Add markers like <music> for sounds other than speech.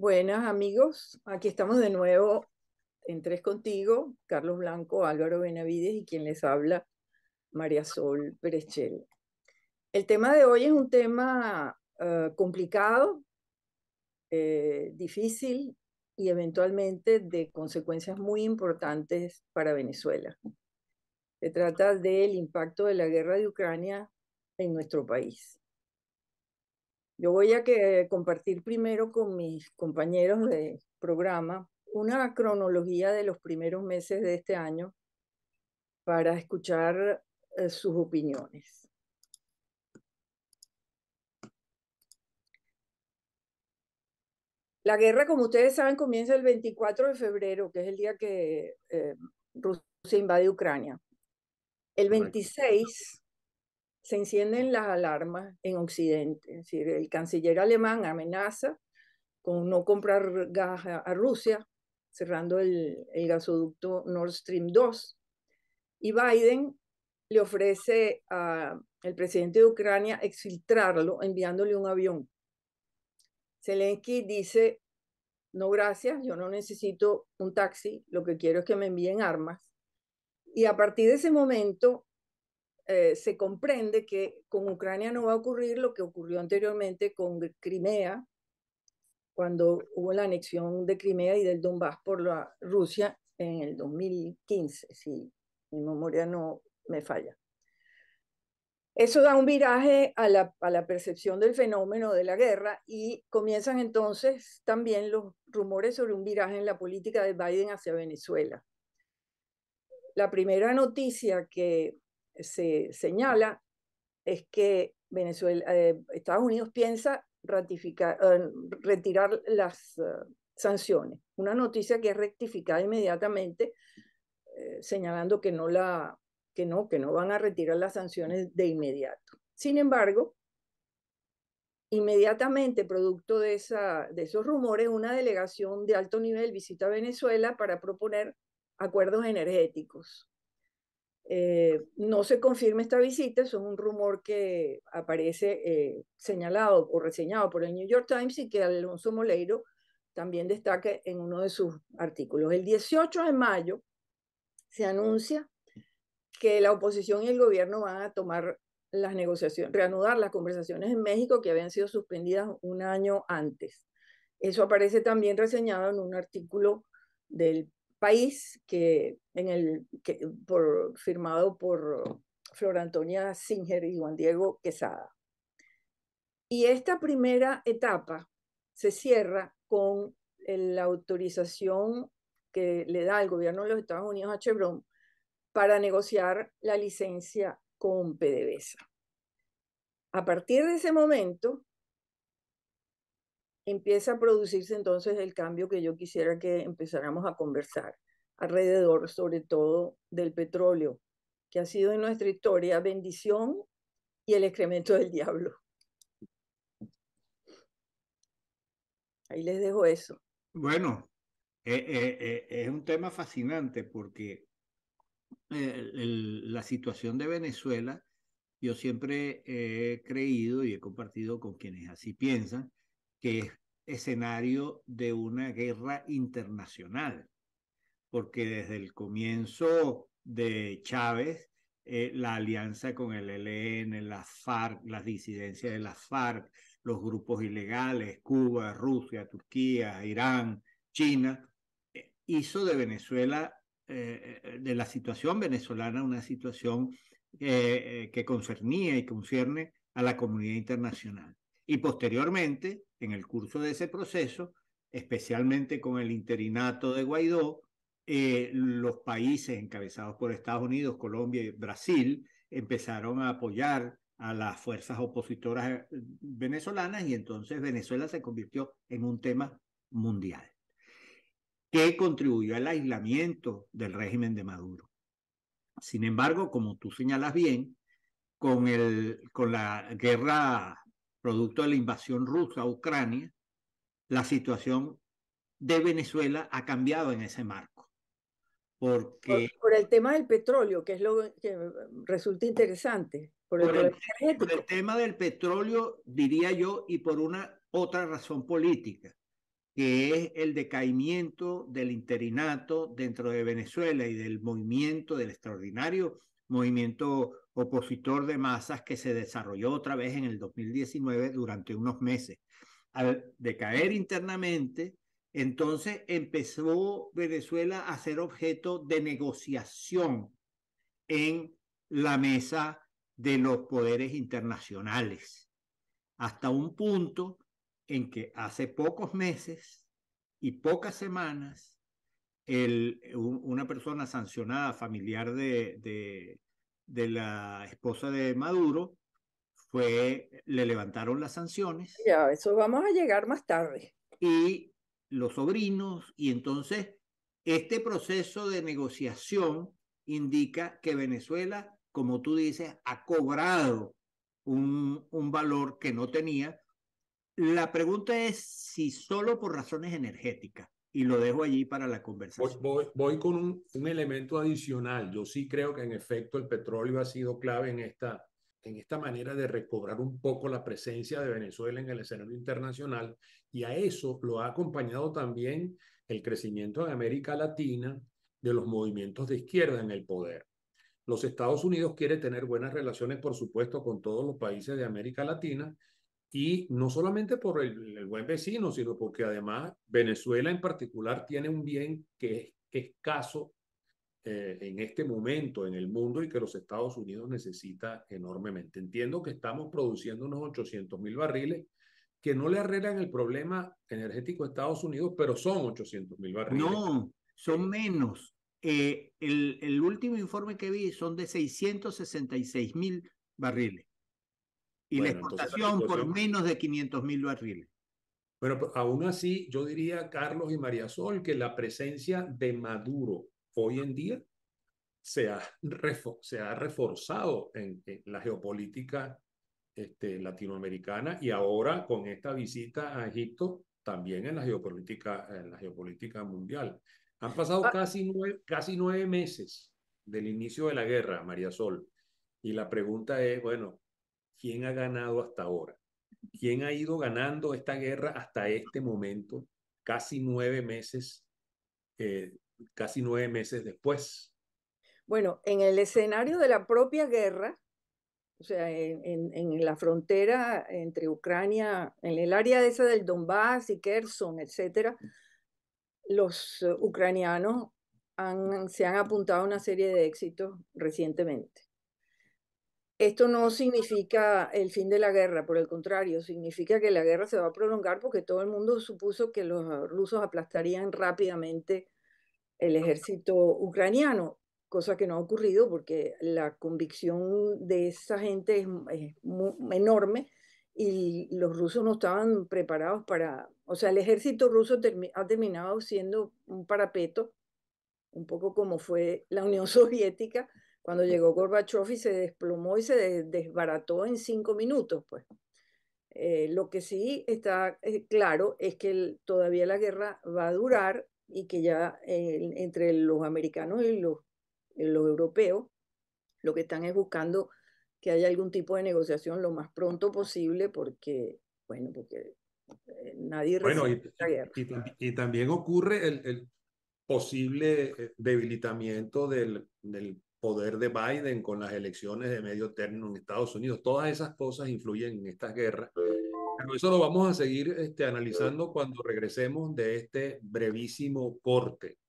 Buenas amigos, aquí estamos de nuevo en Tres Contigo, Carlos Blanco, Álvaro Benavides y quien les habla, María Sol Perechel. El tema de hoy es un tema eh, complicado, eh, difícil y eventualmente de consecuencias muy importantes para Venezuela. Se trata del impacto de la guerra de Ucrania en nuestro país. Yo voy a que compartir primero con mis compañeros de programa una cronología de los primeros meses de este año para escuchar eh, sus opiniones. La guerra, como ustedes saben, comienza el 24 de febrero, que es el día que eh, Rusia invade Ucrania. El 26 se encienden las alarmas en Occidente. Es decir, el canciller alemán amenaza con no comprar gas a, Rusia, cerrando el, el, gasoducto Nord Stream 2. Y Biden le ofrece al presidente de Ucrania exfiltrarlo enviándole un avión. Zelensky dice, no gracias, yo no necesito un taxi, lo que quiero es que me envíen armas. Y a partir de ese momento, eh, se comprende que con Ucrania no va a ocurrir lo que ocurrió anteriormente con Crimea, cuando hubo la anexión de Crimea y del Donbass por la Rusia en el 2015, si mi memoria no me falla. Eso da un viraje a la, a la, percepción del fenómeno de la guerra y comienzan entonces también los rumores sobre un viraje en la política de Biden hacia Venezuela. La primera noticia que se señala es que Venezuela, eh, Estados Unidos piensa ratificar, eh, retirar las eh, sanciones. Una noticia que es rectificada inmediatamente, señalando que no, la, no, que no van a retirar las sanciones de inmediato. Sin embargo, inmediatamente, producto de, esa, de esos rumores, una delegación de alto nivel visita Venezuela para proponer acuerdos energéticos eh, no se confirma esta visita, es un rumor que aparece eh, señalado o reseñado por el New York Times y que Alonso Moleiro también destaca en uno de sus artículos. El 18 de mayo se anuncia que la oposición y el gobierno van a tomar las negociaciones, reanudar las conversaciones en México que habían sido suspendidas un año antes. Eso aparece también reseñado en un artículo del País, que en el, que, firmado por Flor Antonia Singer y Juan Diego Quesada. Y esta primera etapa se cierra con la autorización que le da el gobierno de los Estados Unidos a Chevron para negociar la licencia con PDVSA. A partir de ese momento, empieza a producirse entonces el cambio que yo quisiera que empezáramos a conversar alrededor, sobre todo del petróleo, que ha sido en nuestra historia bendición y el excremento del diablo. Ahí les dejo eso. Bueno, e, e, e, es un tema fascinante porque eh, la situación de Venezuela, yo siempre he creído y he compartido con quienes así piensan, que es escenario de una guerra internacional, porque desde el comienzo de Chávez, eh, la alianza con el ELN, las FARC, las disidencias de las FARC, los grupos ilegales, Cuba, Rusia, Turquía, Irán, China, eh, hizo de Venezuela, eh, de la situación venezolana, una situación que concernía y concierne a la comunidad internacional. Y posteriormente, en el curso de ese proceso, especialmente con el interinato de Guaidó, eh, los países encabezados por Estados Unidos, Colombia y Brasil empezaron a apoyar a las fuerzas opositoras venezolanas y entonces Venezuela se convirtió en un tema mundial que contribuyó al aislamiento del régimen de Maduro. Sin embargo, como tú señalas bien, con, el, con la guerra producto de la invasión rusa a Ucrania, la situación de Venezuela ha cambiado en ese marco. Porque, por, el tema del petróleo, que es lo que resulta interesante. Por el, por el tema del petróleo, diría yo, y por una otra razón política, que es el decaimiento del interinato dentro de Venezuela y del movimiento, del extraordinario movimiento opositor de masas que se desarrolló otra vez en el 2019 durante unos meses. Al decaer internamente, entonces empezó Venezuela a ser objeto de negociación en la mesa de los poderes internacionales, hasta un punto en que hace pocos meses y pocas semanas, el, una persona sancionada familiar de, de de la esposa de Maduro, fue, le levantaron las sanciones. Ya, eso vamos a llegar más tarde. Y los sobrinos, y entonces este proceso de negociación indica que Venezuela, como tú dices, ha cobrado un, un valor que no tenía. La pregunta es si solo por razones energéticas y lo dejo allí para la conversación. Voy, con un, elemento adicional. Yo sí creo que en efecto el petróleo ha sido clave en esta, en esta manera de recobrar un poco la presencia de Venezuela en el escenario internacional y a eso lo ha acompañado también el crecimiento en América Latina de los movimientos de izquierda en el poder. Los Estados Unidos quiere tener buenas relaciones, por supuesto, con todos los países de América Latina y no solamente por el, buen vecino, sino porque además Venezuela en particular tiene un bien que es escaso eh, en este momento en el mundo y que los Estados Unidos necesita enormemente. Entiendo que estamos produciendo unos 800 mil barriles que no le arreglan el problema energético a Estados Unidos, pero son 800 mil barriles. No, son menos. Eh, el último informe que vi son de 666 mil barriles. Y la exportación por menos de 500 mil barriles. Bueno, pues, aún así, yo diría, Carlos y María Sol, que la presencia de Maduro hoy en día se ha, se ha reforzado en, la geopolítica este, latinoamericana y ahora con esta visita a Egipto también en la geopolítica, en la geopolítica mundial. Han pasado ah. casi, nueve, casi nueve meses del inicio de la guerra, María Sol. Y la pregunta es, bueno, quién ha ganado hasta ahora, quién ha ido ganando esta guerra hasta este momento, casi nueve meses, eh, casi nueve meses después. Bueno, en el escenario de la propia guerra, o sea, en, la frontera entre Ucrania, en el área esa del Donbass y Kherson, etcétera, los eh, ucranianos han, se han apuntado a una serie de éxitos recientemente. Esto no significa el fin de la guerra, por el contrario, significa que la guerra se va a prolongar porque todo el mundo supuso que los rusos aplastarían rápidamente el ejército ucraniano, cosa que no ha ocurrido porque la convicción de esa gente es, enorme y los rusos no estaban preparados para, o sea, el ejército ruso ha terminado siendo un parapeto, un poco como fue la Unión <laughs> Soviética, cuando llegó Gorbachev y se desplomó y se desbarató en cinco minutos, pues. Eh, lo que sí está eh, claro es que todavía la guerra va a durar y que ya entre los americanos y los, europeos lo que están es buscando que haya algún tipo de negociación lo más pronto posible porque, bueno, porque eh, nadie bueno, y, la guerra. Y, también ocurre el, posible debilitamiento del, del, poder de Biden con las elecciones de medio término en Estados Unidos. Todas esas cosas influyen en estas guerras. Pero eso lo vamos a seguir este, analizando cuando regresemos de este brevísimo corte.